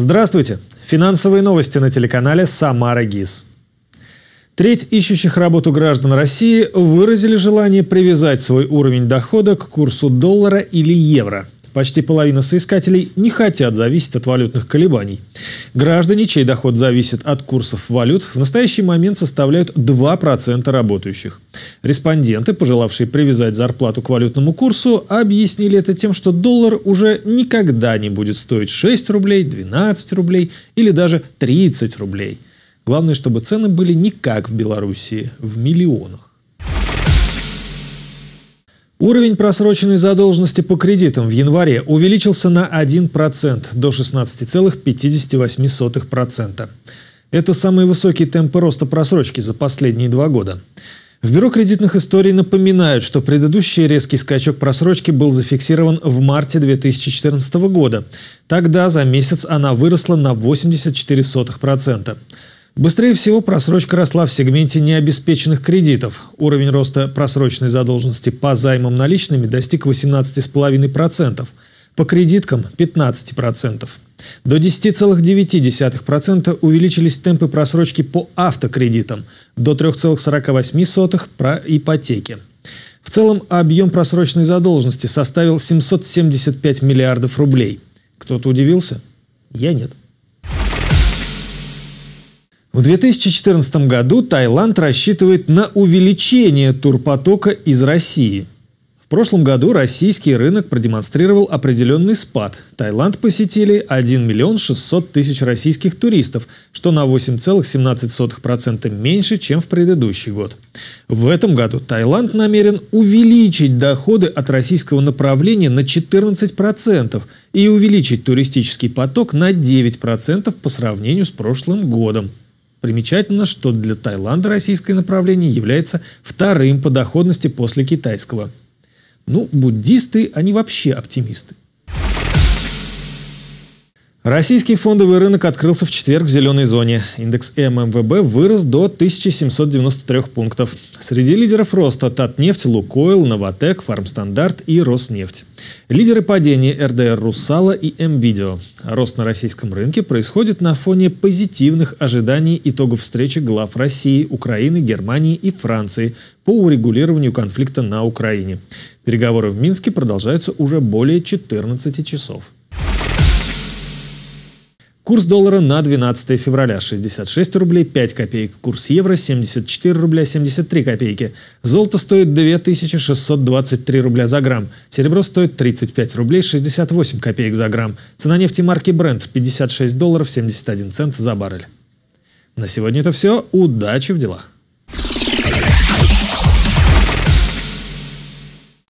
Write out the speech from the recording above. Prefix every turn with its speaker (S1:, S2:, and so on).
S1: Здравствуйте! Финансовые новости на телеканале «Самара ГИС». Треть ищущих работу граждан России выразили желание привязать свой уровень дохода к курсу доллара или евро – Почти половина соискателей не хотят зависеть от валютных колебаний. Граждане, чей доход зависит от курсов валют, в настоящий момент составляют 2% работающих. Респонденты, пожелавшие привязать зарплату к валютному курсу, объяснили это тем, что доллар уже никогда не будет стоить 6 рублей, 12 рублей или даже 30 рублей. Главное, чтобы цены были не как в Белоруссии, в миллионах. Уровень просроченной задолженности по кредитам в январе увеличился на 1% до 16,58%. Это самые высокие темпы роста просрочки за последние два года. В Бюро кредитных историй напоминают, что предыдущий резкий скачок просрочки был зафиксирован в марте 2014 года. Тогда за месяц она выросла на 84%. Быстрее всего просрочка росла в сегменте необеспеченных кредитов. Уровень роста просрочной задолженности по займам наличными достиг 18,5%, по кредиткам – 15%. До 10,9% увеличились темпы просрочки по автокредитам, до 3,48% про ипотеки. В целом объем просрочной задолженности составил 775 миллиардов рублей. Кто-то удивился? Я нет. В 2014 году Таиланд рассчитывает на увеличение турпотока из России. В прошлом году российский рынок продемонстрировал определенный спад. Таиланд посетили 1 миллион 600 тысяч российских туристов, что на 8,17% меньше, чем в предыдущий год. В этом году Таиланд намерен увеличить доходы от российского направления на 14% и увеличить туристический поток на 9% по сравнению с прошлым годом. Примечательно, что для Таиланда российское направление является вторым по доходности после китайского. Ну, буддисты, они вообще оптимисты. Российский фондовый рынок открылся в четверг в зеленой зоне. Индекс ММВБ вырос до 1793 пунктов. Среди лидеров роста Татнефть, Лукойл, Новотек, Фармстандарт и Роснефть. Лидеры падения РДР Русала и МВидео. Рост на российском рынке происходит на фоне позитивных ожиданий итогов встречи глав России, Украины, Германии и Франции по урегулированию конфликта на Украине. Переговоры в Минске продолжаются уже более 14 часов. Курс доллара на 12 февраля 66 рублей 5 копеек. Курс евро 74 рубля 73 копейки. Золото стоит 2623 рубля за грамм. Серебро стоит 35 рублей 68 копеек за грамм. Цена нефти марки Brent 56 долларов 71 цент за баррель. На сегодня это все. Удачи в делах!